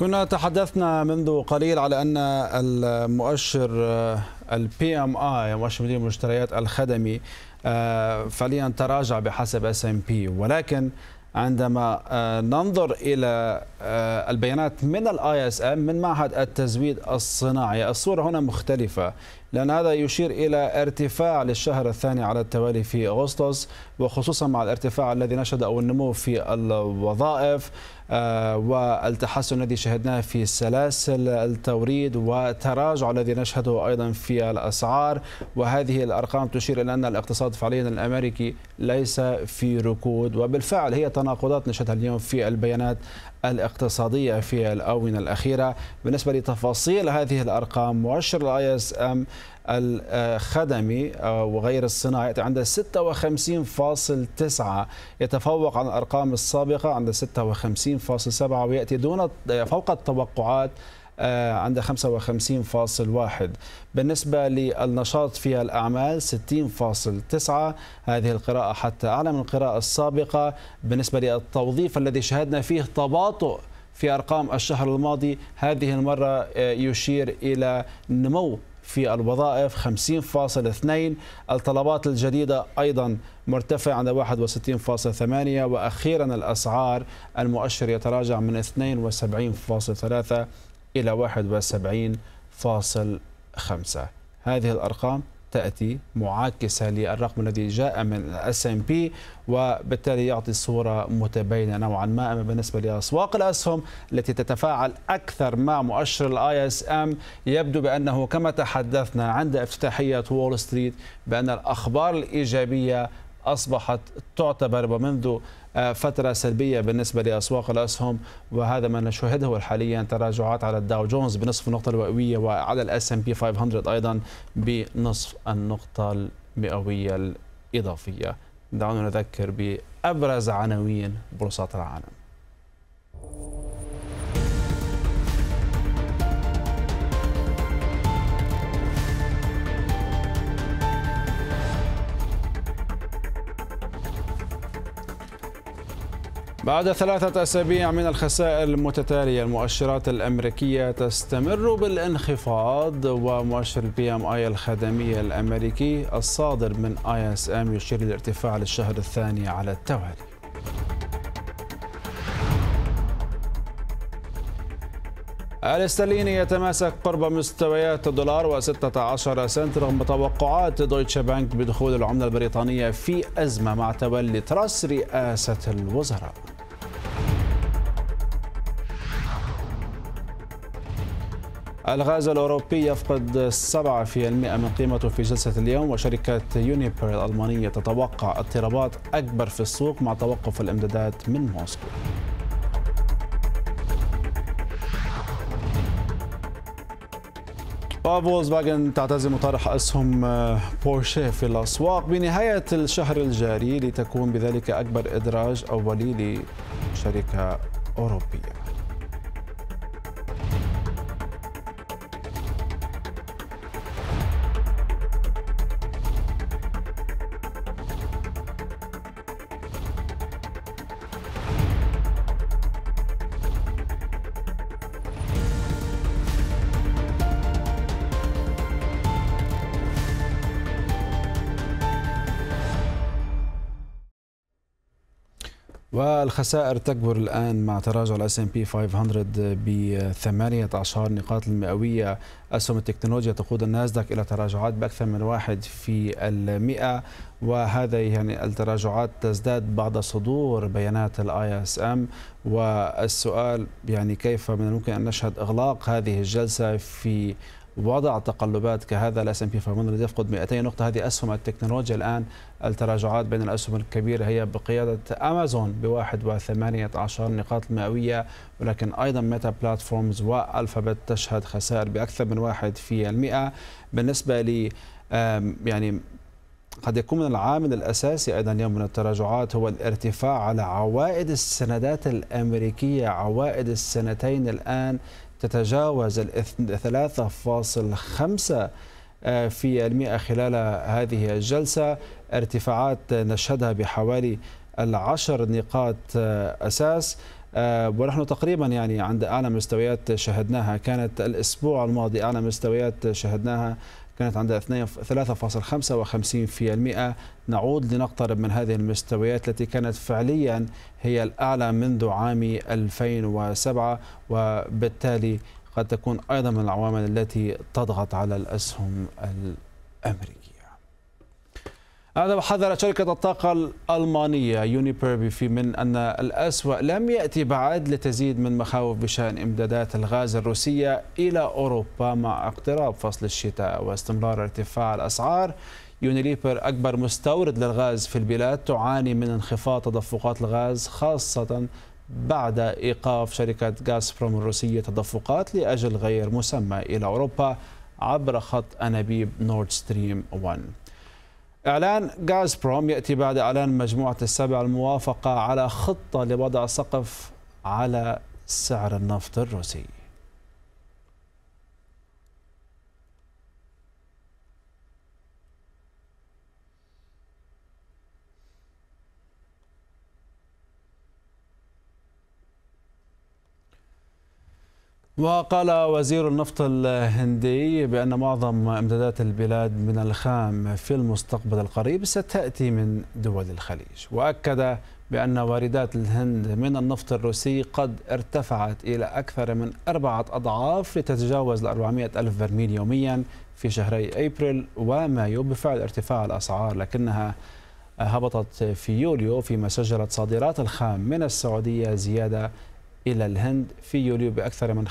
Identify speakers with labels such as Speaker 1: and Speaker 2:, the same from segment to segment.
Speaker 1: كنا تحدثنا منذ قليل على ان المؤشر البي ام اي مؤشر مدير المشتريات الخدمي آه، فعليا تراجع بحسب اس ام بي ولكن عندما آه، ننظر الى آه، البيانات من الاي اس ام من معهد التزويد الصناعي الصوره هنا مختلفه لان هذا يشير الى ارتفاع للشهر الثاني على التوالي في اغسطس وخصوصا مع الارتفاع الذي نشهد او النمو في الوظائف آه، والتحسن الذي شهدناه في سلاسل التوريد وتراجع الذي نشهده أيضا في الأسعار وهذه الأرقام تشير إلى أن الاقتصاد فعليا الأمريكي ليس في ركود وبالفعل هي تناقضات نشهدها اليوم في البيانات الاقتصادية في الآونة الأخيرة بالنسبة لتفاصيل هذه الأرقام مؤشر الاي اس ام الخدمي آه، وغير الصناعي عند 56.9 يتفوق عن الأرقام السابقة عند 56 50.7 ويأتي دون فوق التوقعات آه، عند 55.1 بالنسبة للنشاط في الأعمال 60.9 هذه القراءة حتى أعلى من القراءة السابقة بالنسبة للتوظيف الذي شهدنا فيه تباطؤ في أرقام الشهر الماضي هذه المرة آه، يشير إلى نمو في الوظائف 50.2 الطلبات الجديدة أيضا مرتفع عند 61.8 وأخيرا الأسعار المؤشر يتراجع من 72.3 إلى 71.5 هذه الأرقام تأتي معاكسة للرقم الذي جاء من الاس ام بي وبالتالي يعطي صورة متباينة نوعا ما أما بالنسبة لأسواق الأسهم التي تتفاعل أكثر مع مؤشر الاي اس ام يبدو بأنه كما تحدثنا عند افتتاحية وول ستريت بأن الأخبار الإيجابية أصبحت تعتبر ومنذ آه، فترة سلبية بالنسبة لأسواق الأسهم وهذا ما نشاهده حاليا تراجعات على الداو جونز بنصف النقطة المئوية وعلى الاس ام بي 500 أيضا بنصف النقطة المئوية الإضافية دعونا نذكر بأبرز عناوين بورصات العالم بعد ثلاثة أسابيع من الخسائر المتتالية المؤشرات الأمريكية تستمر بالانخفاض ومؤشر البي ام اي الخدمي الأمريكي الصادر من اي اس ام يشير للارتفاع للشهر الثاني على التوالي الاسترليني يتماسك قرب مستويات الدولار و16 سنت رغم توقعات دويتش بانك بدخول العملة البريطانية في أزمة مع تولي تراس رئاسة الوزراء الغاز الأوروبي يفقد 7% من قيمته في جلسة اليوم وشركة يونيبر الألمانية تتوقع اضطرابات أكبر في السوق مع توقف الإمدادات من موسكو فولكس فاجن تعتزم طرح أسهم آه، بورشيه في الأسواق بنهاية الشهر الجاري لتكون بذلك أكبر إدراج أولي لشركة أوروبية والخسائر تكبر الآن مع تراجع الاس ام بي 500 ب 18 نقاط المئوية أسهم التكنولوجيا تقود الناسداك إلى تراجعات بأكثر من واحد في المئة وهذا يعني التراجعات تزداد بعد صدور بيانات الاي اس ام والسؤال يعني كيف من الممكن أن نشهد إغلاق هذه الجلسة في وضع تقلبات كهذا الاس ام بي 500 يفقد 200 نقطه هذه اسهم التكنولوجيا الان التراجعات بين الاسهم الكبيره هي بقياده امازون ب 1.18 نقاط مئويه ولكن ايضا ميتا بلاتفورمز والفابت تشهد خسائر باكثر من 1% بالنسبه ل يعني قد يكون من العامل الأساسي أيضا اليوم من التراجعات هو الارتفاع على عوائد السندات الأمريكية عوائد السنتين الآن تتجاوز ال 3.5 آه، في المئة خلال هذه الجلسة ارتفاعات نشهدها بحوالي العشر نقاط آه، أساس آه، ونحن تقريبا يعني عند أعلى مستويات شهدناها كانت الأسبوع الماضي أعلى مستويات شهدناها كانت عند 3.55% نعود لنقترب من هذه المستويات التي كانت فعليا هي الأعلى منذ عام 2007 وبالتالي قد تكون أيضا من العوامل التي تضغط على الأسهم الأمريكية هذا حذرت شركة الطاقة الألمانية يونيبير في من أن الأسوأ لم يأتي بعد لتزيد من مخاوف بشأن إمدادات الغاز الروسية إلى أوروبا مع اقتراب فصل الشتاء واستمرار ارتفاع الأسعار يونيليبر أكبر مستورد للغاز في البلاد تعاني من انخفاض تدفقات الغاز خاصة بعد إيقاف شركة غاز بروم الروسية تدفقات لأجل غير مسمى إلى أوروبا عبر خط أنابيب نورد ستريم 1 إعلان غاز بروم يأتي بعد إعلان مجموعة السبع الموافقة على خطة لوضع سقف على سعر النفط الروسي وقال وزير النفط الهندي بأن معظم إمدادات البلاد من الخام في المستقبل القريب ستأتي من دول الخليج وأكد بأن واردات الهند من النفط الروسي قد ارتفعت إلى أكثر من أربعة أضعاف لتتجاوز 400 ألف برميل يوميا في شهري أبريل ومايو بفعل ارتفاع الأسعار لكنها هبطت في يوليو فيما سجلت صادرات الخام من السعودية زيادة إلى الهند في يوليو بأكثر من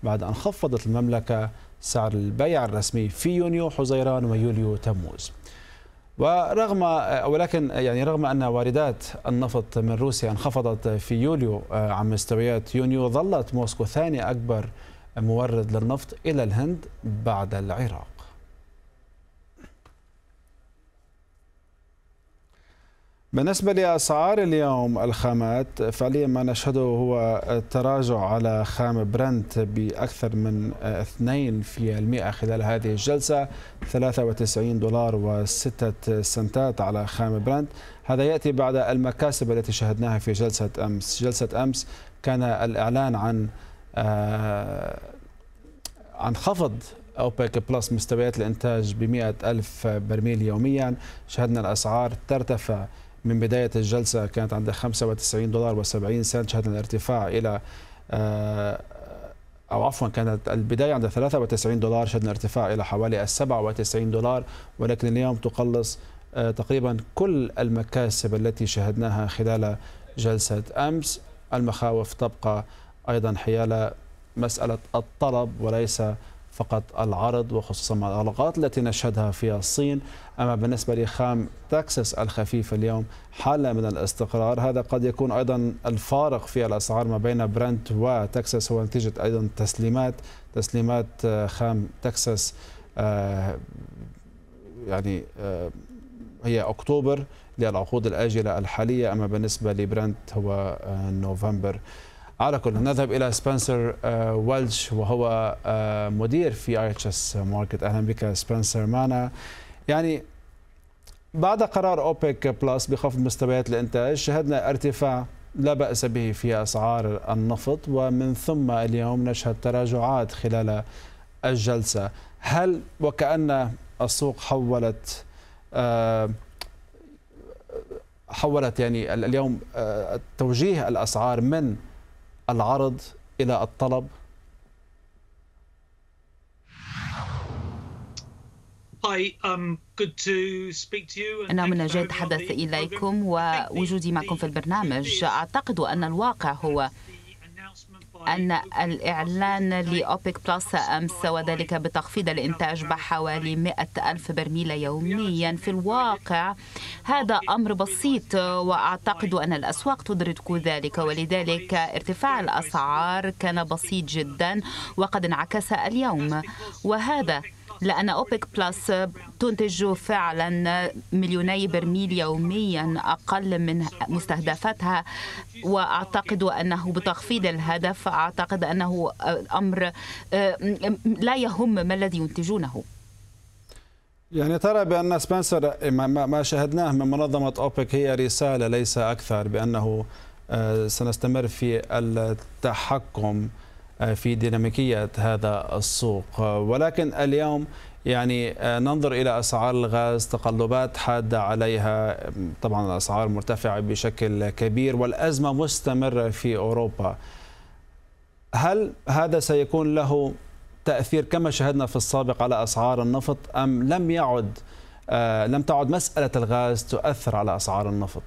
Speaker 1: 25% بعد أن خفضت المملكة سعر البيع الرسمي في يونيو حزيران ويوليو تموز ورغم ولكن يعني رغم ان واردات النفط من روسيا انخفضت في يوليو آه، عن مستويات يونيو ظلت موسكو ثاني اكبر مورد للنفط الى الهند بعد العراق بالنسبة لأسعار اليوم الخامات فعليا ما نشهده هو التراجع على خام برنت بأكثر من 2% خلال هذه الجلسة 93 دولار و6 سنتات على خام برنت هذا يأتي بعد المكاسب التي شهدناها في جلسة أمس جلسة أمس كان الإعلان عن آه، عن خفض أوبك بلس مستويات الإنتاج ب 100 ألف برميل يوميا شهدنا الأسعار ترتفع من بداية الجلسة كانت عند 95 دولار و70 سنت شهدنا الارتفاع إلى آه، أو عفوا كانت البداية عند 93 دولار شهدنا ارتفاع إلى حوالي 97 دولار ولكن اليوم تقلص آه، تقريبا كل المكاسب التي شهدناها خلال جلسة أمس المخاوف تبقى أيضا حيال مسألة الطلب وليس فقط العرض وخصوصا مع العلاقات التي نشهدها في الصين أما بالنسبة لخام تكساس الخفيف اليوم حالة من الاستقرار هذا قد يكون أيضا الفارق في الأسعار ما بين برنت وتكساس هو نتيجة أيضا تسليمات تسليمات آه، خام تكساس آه، يعني آه، هي أكتوبر للعقود الآجلة الحالية أما بالنسبة لبرنت هو نوفمبر على كل نذهب الى سبنسر آه، ويلش وهو آه، مدير في اي اتش اس ماركت اهلا بك سبنسر معنا يعني بعد قرار اوبك بلس بخفض مستويات الانتاج شهدنا ارتفاع لا بأس به في أسعار النفط ومن ثم اليوم نشهد تراجعات خلال الجلسة هل وكأن السوق حولت آه، حولت يعني اليوم توجيه الأسعار من العرض الى الطلب
Speaker 2: um, أنا من جيد تحدث إليكم ووجودي معكم في البرنامج أعتقد أن الواقع هو أن الإعلان لأوبيك بلس أمس وذلك بتخفيض الإنتاج بحوالي 100 ألف برميل يوميا في الواقع هذا أمر بسيط وأعتقد أن الأسواق تدرك ذلك ولذلك ارتفاع الأسعار كان بسيط جدا وقد انعكس اليوم وهذا لأن أوبك بلس تنتج فعلا مليوني برميل يوميا أقل من مستهدفاتها وأعتقد أنه بتخفيض الهدف أعتقد أنه أمر آه، لا يهم ما الذي ينتجونه
Speaker 1: يعني ترى بأن سبنسر ما شاهدناه من منظمة أوبك هي رسالة ليس أكثر بأنه آه، سنستمر في التحكم آه، في ديناميكية هذا السوق ولكن اليوم يعني آه، ننظر إلى أسعار الغاز تقلبات حادة عليها طبعا الأسعار مرتفعة بشكل كبير والأزمة مستمرة في أوروبا هل هذا سيكون له تأثير كما شاهدنا في السابق على أسعار النفط أم لم يعد آه، لم تعد مسألة الغاز تؤثر على أسعار النفط؟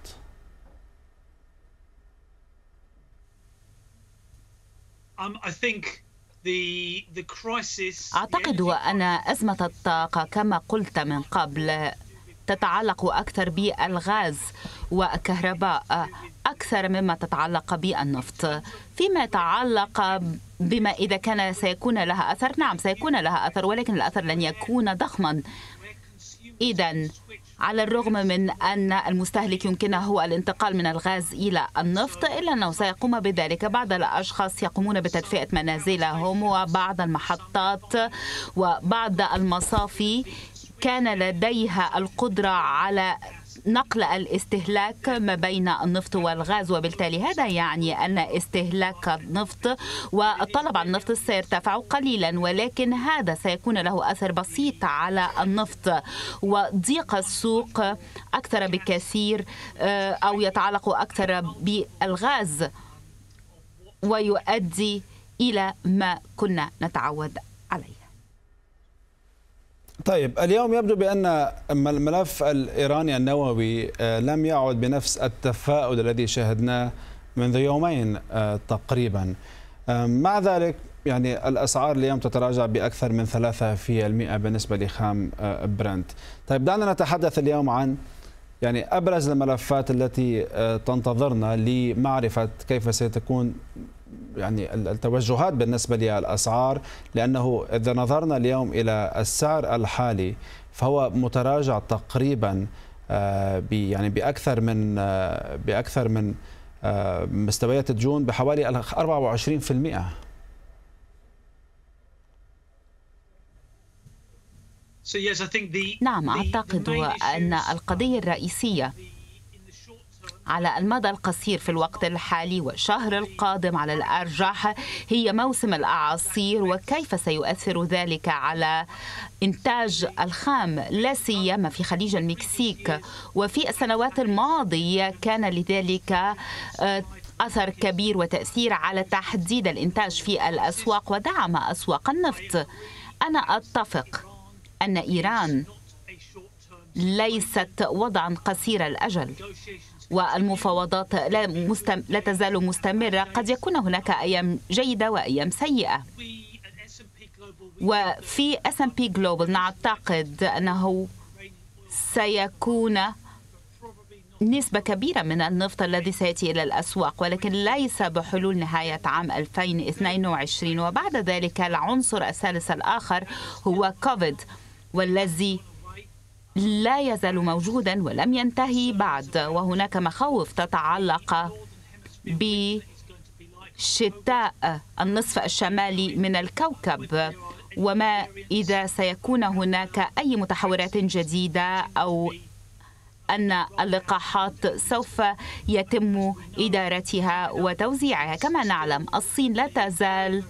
Speaker 1: Um,
Speaker 2: أعتقد أن أزمة الطاقة كما قلت من قبل تتعلق أكثر بالغاز والكهرباء أكثر مما تتعلق بالنفط فيما يتعلق بما إذا كان سيكون لها أثر نعم سيكون لها أثر ولكن الأثر لن يكون ضخما إذا على الرغم من أن المستهلك يمكنه الانتقال من الغاز إلى النفط إلا أنه سيقوم بذلك بعض الأشخاص يقومون بتدفئة منازلهم وبعض المحطات وبعض المصافي كان لديها القدرة على نقل الاستهلاك ما بين النفط والغاز وبالتالي هذا يعني أن استهلاك النفط والطلب على النفط سيرتفع قليلا ولكن هذا سيكون له أثر بسيط على النفط وضيق السوق أكثر بكثير آه، أو يتعلق أكثر بالغاز ويؤدي إلى ما كنا نتعود
Speaker 1: طيب اليوم يبدو بأن الملف الإيراني النووي آه، لم يعد بنفس التفاؤل الذي شاهدناه منذ يومين آه، تقريبا آه، مع ذلك يعني الأسعار اليوم تتراجع بأكثر من 3% بالنسبة لخام برنت طيب دعنا نتحدث اليوم عن يعني أبرز الملفات التي تنتظرنا لمعرفة كيف ستكون يعني التوجهات بالنسبة للأسعار لأنه إذا نظرنا اليوم إلى السعر الحالي فهو متراجع تقريبا آه، يعني بأكثر من آه، بأكثر من آه، مستويات الديون بحوالي 24%
Speaker 2: نعم أعتقد أن القضية الرئيسية على المدى القصير في الوقت الحالي والشهر القادم على الأرجح هي موسم الأعاصير وكيف سيؤثر ذلك على إنتاج الخام لا سيما في خليج المكسيك وفي السنوات الماضية كان لذلك آه، أثر كبير وتأثير على تحديد الإنتاج في الأسواق ودعم أسواق النفط أنا أتفق أن إيران ليست وضعا قصير الأجل والمفاوضات لا, مستم... لا تزال مستمرة قد يكون هناك أيام جيدة وأيام سيئة وفي اس ام بي جلوبال نعتقد أنه سيكون نسبة كبيرة من النفط الذي سيأتي إلى الأسواق ولكن ليس بحلول نهاية عام 2022 وبعد ذلك العنصر الثالث الآخر هو كوفيد والذي لا يزال موجودا ولم ينتهي بعد وهناك مخاوف تتعلق بشتاء النصف الشمالي من الكوكب وما إذا سيكون هناك أي متحورات جديدة أو أن اللقاحات سوف يتم إدارتها وتوزيعها كما نعلم الصين لا تزال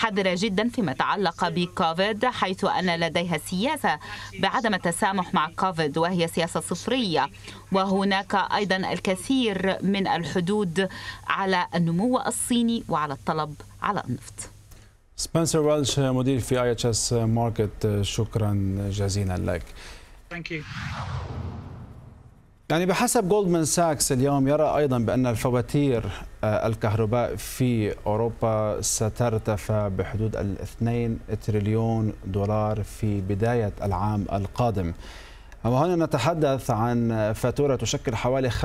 Speaker 2: حذرة جدا فيما يتعلق بكوفيد حيث أن لديها سياسة بعدم التسامح مع كوفيد وهي سياسة صفرية وهناك أيضا الكثير من الحدود على النمو الصيني وعلى الطلب على النفط
Speaker 1: سبنسر ويلش مدير في اي اتش اس ماركت شكرا جزيلا لك Thank you. يعني بحسب جولدمان ساكس اليوم يرى ايضا بان الفواتير آه، الكهرباء في اوروبا سترتفع بحدود ال 2 تريليون دولار في بدايه العام القادم. وهنا نتحدث عن فاتوره تشكل حوالي 15%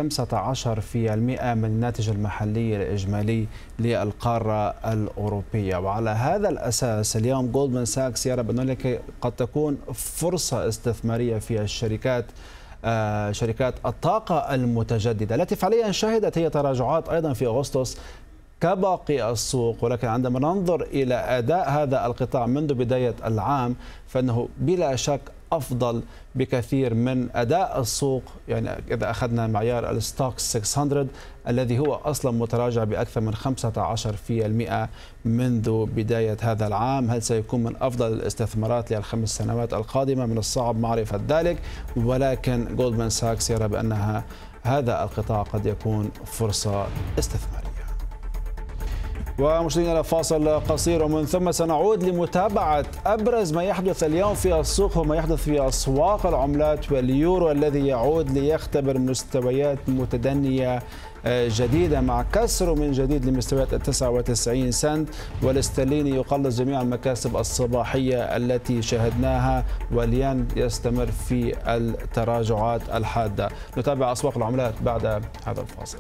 Speaker 1: من الناتج المحلي الاجمالي للقاره الاوروبيه، وعلى هذا الاساس اليوم جولدمان ساكس يرى بان هناك قد تكون فرصه استثماريه في الشركات آه، شركات الطاقة المتجددة التي فعليا شهدت هي تراجعات أيضا في أغسطس كباقي السوق ولكن عندما ننظر إلى أداء هذا القطاع منذ بداية العام فإنه بلا شك افضل بكثير من اداء السوق يعني اذا اخذنا معيار الستوك 600 الذي هو اصلا متراجع باكثر من 15% منذ بدايه هذا العام، هل سيكون من افضل الاستثمارات للخمس سنوات القادمه؟ من الصعب معرفه ذلك ولكن جولدمان ساكس يرى بانها هذا القطاع قد يكون فرصه استثماريه. ومشاهدينا إلى فاصل قصير ومن ثم سنعود لمتابعة أبرز ما يحدث اليوم في السوق وما يحدث في أسواق العملات واليورو الذي يعود ليختبر مستويات متدنية آه، جديدة مع كسر من جديد لمستويات ال 99 سنت والاسترليني يقلص جميع المكاسب الصباحية التي شهدناها والين يستمر في التراجعات الحادة نتابع أسواق العملات بعد هذا الفاصل